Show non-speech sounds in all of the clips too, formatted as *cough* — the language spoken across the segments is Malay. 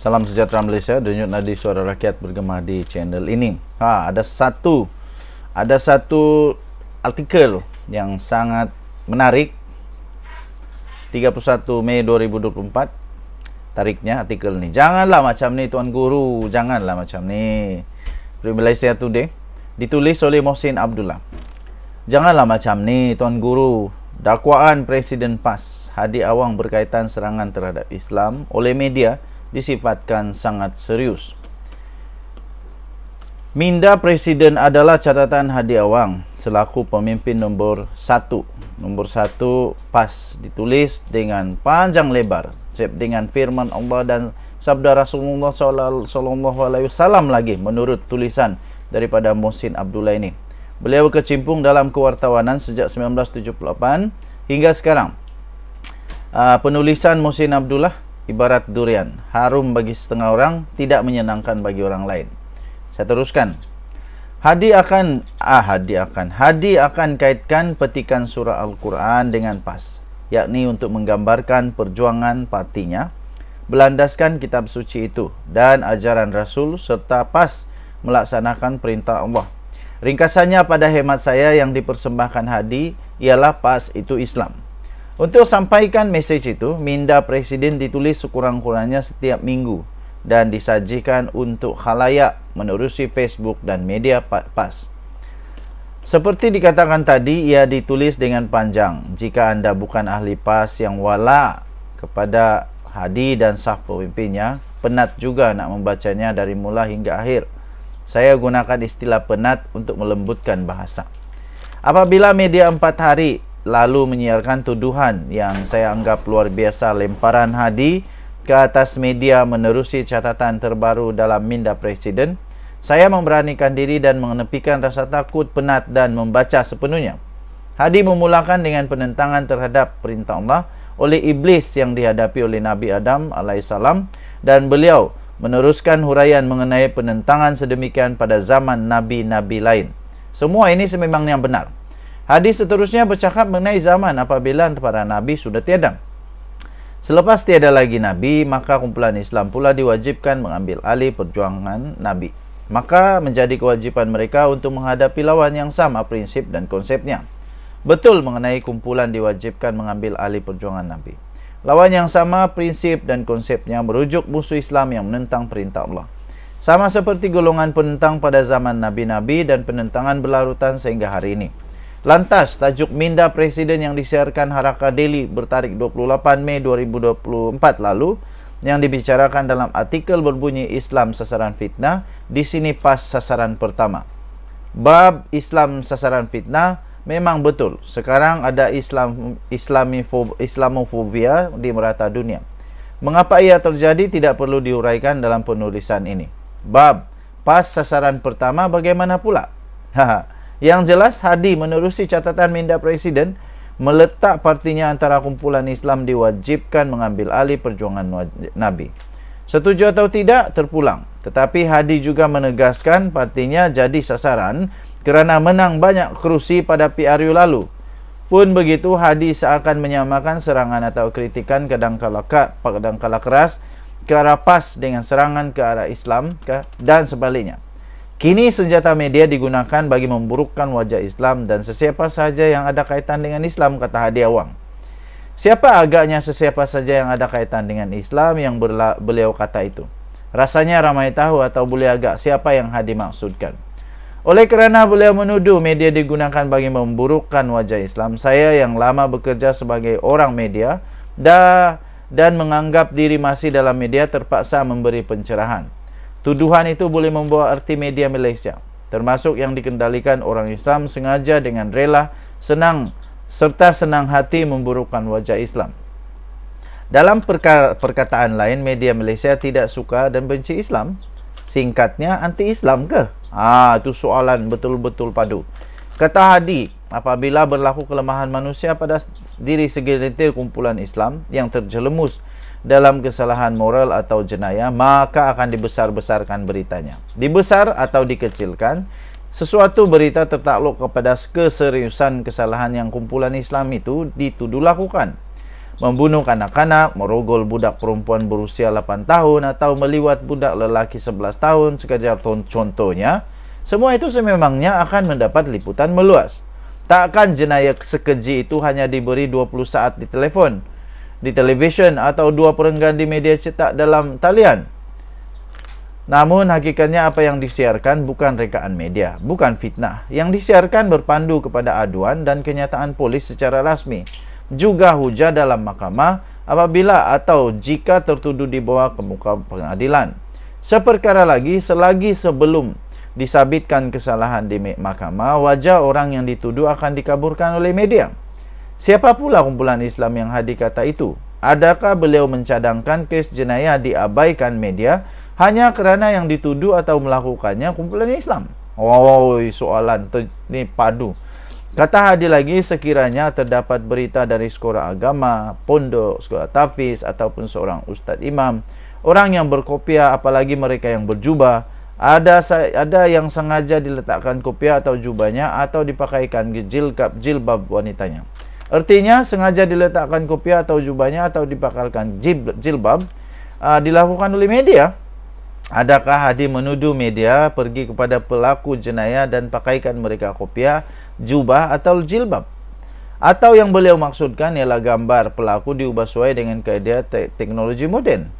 Salam sejahtera Malaysia, denyut nadi suara rakyat bergema di channel ini. Ha, ada satu ada satu artikel yang sangat menarik 31 Mei 2024 tariknya artikel ni. Janganlah macam ni tuan guru, janganlah macam ni. Malaysia Today ditulis oleh Mohsin Abdullah. Janganlah macam ni tuan guru. Dakwaan Presiden PAS Hadi Awang berkaitan serangan terhadap Islam oleh media disifatkan sangat serius. Minda Presiden adalah catatan Hadi Awang selaku pemimpin nombor satu. Nombor satu pas ditulis dengan panjang lebar. Dengan firman Allah dan sabda Rasulullah SAW lagi menurut tulisan daripada Mohsin Abdullah ini. Beliau kecimpung dalam kewartawanan sejak 1978 hingga sekarang. Ah, penulisan Mohsin Abdullah ibarat durian, harum bagi setengah orang, tidak menyenangkan bagi orang lain. Saya teruskan. Hadi akan ah hadi akan hadi akan kaitkan petikan surah Al-Qur'an dengan pas, yakni untuk menggambarkan perjuangan partinya berlandaskan kitab suci itu dan ajaran Rasul serta pas melaksanakan perintah Allah. Ringkasannya pada hemat saya yang dipersembahkan Hadi ialah pas itu Islam. Untuk sampaikan mesej itu, minda presiden ditulis sekurang-kurangnya setiap minggu dan disajikan untuk khalayak menerusi Facebook dan media PAS. Seperti dikatakan tadi, ia ditulis dengan panjang. Jika anda bukan ahli PAS yang wala kepada Hadi dan sah pemimpinnya, penat juga nak membacanya dari mula hingga akhir. Saya gunakan istilah penat untuk melembutkan bahasa. Apabila media empat hari lalu menyiarkan tuduhan yang saya anggap luar biasa lemparan hadi ke atas media menerusi catatan terbaru dalam minda presiden, saya memberanikan diri dan mengenepikan rasa takut, penat dan membaca sepenuhnya. Hadi memulakan dengan penentangan terhadap perintah Allah oleh iblis yang dihadapi oleh Nabi Adam alaihissalam dan beliau meneruskan huraian mengenai penentangan sedemikian pada zaman nabi-nabi lain. Semua ini sememangnya benar. Hadis seterusnya bercakap mengenai zaman apabila para nabi sudah tiada. Selepas tiada lagi nabi, maka kumpulan Islam pula diwajibkan mengambil alih perjuangan nabi. Maka menjadi kewajipan mereka untuk menghadapi lawan yang sama prinsip dan konsepnya. Betul mengenai kumpulan diwajibkan mengambil alih perjuangan nabi. Lawan yang sama prinsip dan konsepnya merujuk musuh Islam yang menentang perintah Allah. Sama seperti golongan penentang pada zaman nabi-nabi dan penentangan berlarutan sehingga hari ini. Lantas, tajuk minda Presiden yang disiarkan Haraka Daily bertarik 28 Mei 2024 lalu yang dibicarakan dalam artikel berbunyi Islam Sasaran Fitnah di sini pas sasaran pertama. Bab Islam Sasaran Fitnah memang betul. Sekarang ada Islam Islamifo, Islamofobia di merata dunia. Mengapa ia terjadi tidak perlu diuraikan dalam penulisan ini. Bab pas sasaran pertama bagaimana pula? Haha. Yang jelas Hadi menerusi catatan minda presiden meletak partinya antara kumpulan Islam diwajibkan mengambil alih perjuangan Nabi. Setuju atau tidak terpulang. Tetapi Hadi juga menegaskan partinya jadi sasaran kerana menang banyak kerusi pada PRU lalu. Pun begitu Hadi seakan menyamakan serangan atau kritikan kadangkala kadang keras ke arah PAS dengan serangan ke arah Islam dan sebaliknya. Kini senjata media digunakan bagi memburukkan wajah Islam dan sesiapa sahaja yang ada kaitan dengan Islam, kata Hadi Awang. Siapa agaknya sesiapa sahaja yang ada kaitan dengan Islam yang berla- beliau kata itu? Rasanya ramai tahu atau boleh agak siapa yang Hadi maksudkan. Oleh kerana beliau menuduh media digunakan bagi memburukkan wajah Islam, saya yang lama bekerja sebagai orang media dan menganggap diri masih dalam media terpaksa memberi pencerahan. Tuduhan itu boleh membawa arti media Malaysia, termasuk yang dikendalikan orang Islam sengaja dengan rela, senang, serta senang hati memburukkan wajah Islam. Dalam perka perkataan lain, media Malaysia tidak suka dan benci Islam. Singkatnya, anti-Islam ke? Ah, itu soalan betul-betul padu. Kata Hadi, apabila berlaku kelemahan manusia pada diri segelintir kumpulan Islam yang terjelemus dalam kesalahan moral atau jenayah maka akan dibesar-besarkan beritanya dibesar atau dikecilkan sesuatu berita tertakluk kepada keseriusan kesalahan yang kumpulan Islam itu dituduh lakukan membunuh kanak-kanak, merogol budak perempuan berusia 8 tahun atau meliwat budak lelaki 11 tahun sekejar contohnya semua itu sememangnya akan mendapat liputan meluas takkan jenayah sekeji itu hanya diberi 20 saat di telepon di televisyen atau dua perenggan di media cetak dalam talian. Namun hakikatnya apa yang disiarkan bukan rekaan media, bukan fitnah. Yang disiarkan berpandu kepada aduan dan kenyataan polis secara rasmi. Juga hujah dalam mahkamah apabila atau jika tertuduh dibawa ke muka pengadilan. Seperkara lagi, selagi sebelum disabitkan kesalahan di mahkamah, wajah orang yang dituduh akan dikaburkan oleh media. Siapa pula kumpulan Islam yang hadir kata itu? Adakah beliau mencadangkan kes jenayah diabaikan media hanya kerana yang dituduh atau melakukannya kumpulan Islam? Wow, soalan ini padu. Kata Hadi lagi, sekiranya terdapat berita dari sekolah agama, pondok, sekolah tafis, ataupun seorang ustadz imam, orang yang berkopiah, apalagi mereka yang berjubah, ada ada yang sengaja diletakkan kopiah atau jubahnya atau dipakaikan jilbab jilbab wanitanya. Artinya sengaja diletakkan kopiah atau jubahnya atau dipakalkan jilb, jilbab uh, dilakukan oleh media. Adakah Hadi menuduh media pergi kepada pelaku jenayah dan pakaikan mereka kopiah, jubah atau jilbab? Atau yang beliau maksudkan ialah gambar pelaku diubah sesuai dengan kaedah te teknologi moden.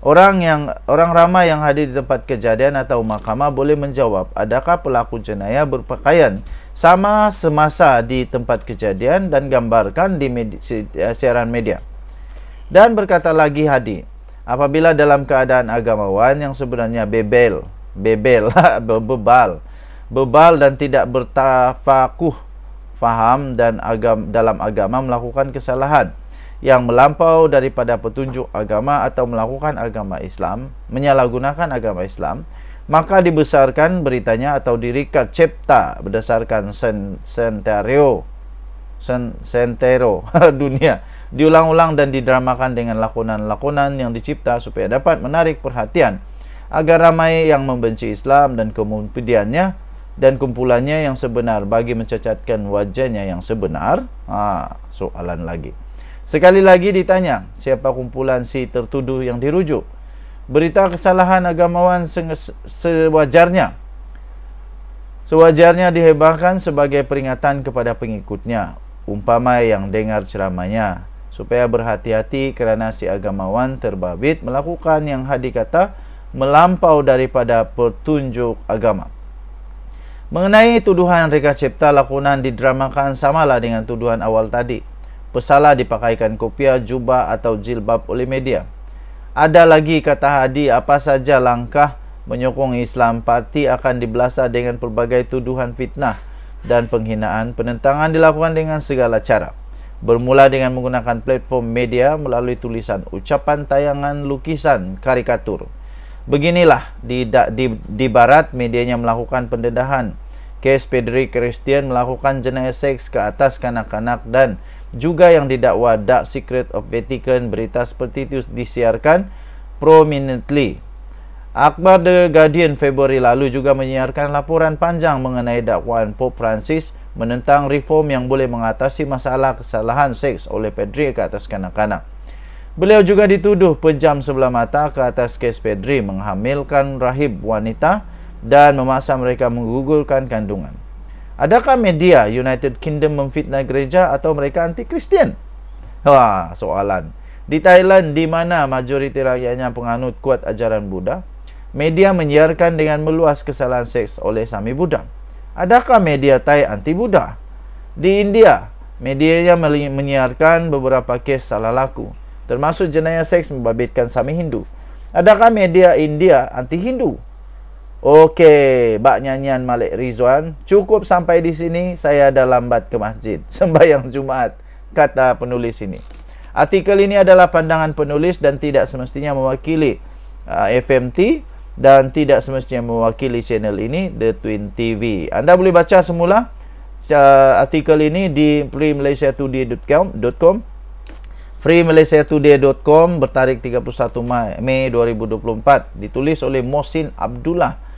Orang yang orang ramai yang hadir di tempat kejadian atau mahkamah boleh menjawab, adakah pelaku jenayah berpakaian sama semasa di tempat kejadian dan gambarkan di media, eh, siaran media. Dan berkata lagi Hadi, apabila dalam keadaan agamawan yang sebenarnya bebel, bebel, *laughs* bebal, bebal dan tidak bertafakuh, faham dan agam, dalam agama melakukan kesalahan yang melampau daripada petunjuk agama atau melakukan agama Islam, menyalahgunakan agama Islam, maka dibesarkan beritanya atau dirikat cipta berdasarkan sen sentario sen sentero *laughs* dunia diulang-ulang dan didramakan dengan lakonan-lakonan yang dicipta supaya dapat menarik perhatian agar ramai yang membenci Islam dan kemudiannya dan kumpulannya yang sebenar bagi mencacatkan wajahnya yang sebenar ha, soalan lagi Sekali lagi ditanya, siapa kumpulan si tertuduh yang dirujuk? Berita kesalahan agamawan se sewajarnya. Sewajarnya dihebahkan sebagai peringatan kepada pengikutnya, umpama yang dengar ceramahnya, supaya berhati-hati kerana si agamawan terbabit melakukan yang hadi kata melampau daripada petunjuk agama. Mengenai tuduhan reka cipta lakonan didramakan samalah dengan tuduhan awal tadi pesalah dipakaikan kopiah, jubah atau jilbab oleh media. Ada lagi kata Hadi, apa saja langkah menyokong Islam, parti akan dibelasah dengan pelbagai tuduhan fitnah dan penghinaan. Penentangan dilakukan dengan segala cara. Bermula dengan menggunakan platform media melalui tulisan, ucapan, tayangan, lukisan, karikatur. Beginilah di, di, di barat medianya melakukan pendedahan. Kes Pedri Christian melakukan jenayah seks ke atas kanak-kanak dan juga yang didakwa Dark Secret of Vatican berita seperti itu disiarkan prominently. Akbar The Guardian Februari lalu juga menyiarkan laporan panjang mengenai dakwaan Pope Francis menentang reform yang boleh mengatasi masalah kesalahan seks oleh pedri ke atas kanak-kanak. Beliau juga dituduh pejam sebelah mata ke atas kes pedri menghamilkan rahib wanita dan memaksa mereka menggugurkan kandungan. Adakah media United Kingdom memfitnah gereja atau mereka anti-Kristian? Wah, ha, soalan. Di Thailand, di mana majoriti rakyatnya penganut kuat ajaran Buddha, media menyiarkan dengan meluas kesalahan seks oleh Sami Buddha. Adakah media Thai anti-Buddha? Di India, media yang menyiarkan beberapa kes salah laku, termasuk jenayah seks membabitkan Sami Hindu. Adakah media India anti-Hindu? Okey, bak nyanyian Malik Rizwan. Cukup sampai di sini, saya ada lambat ke masjid. *laughs* Sembayang Jumaat, kata penulis ini. Artikel ini adalah pandangan penulis dan tidak semestinya mewakili uh, FMT dan tidak semestinya mewakili channel ini, The Twin TV. Anda boleh baca semula uh, artikel ini di freemalaysiatoday.com. freemalaysiatoday.com bertarikh 31 Mei 2024. Ditulis oleh Mosin Abdullah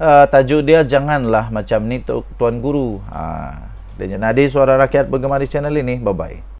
uh, tajuk dia janganlah macam ni tuan guru. Ha. Ah, Nadi suara rakyat bergemar di channel ini. Bye-bye.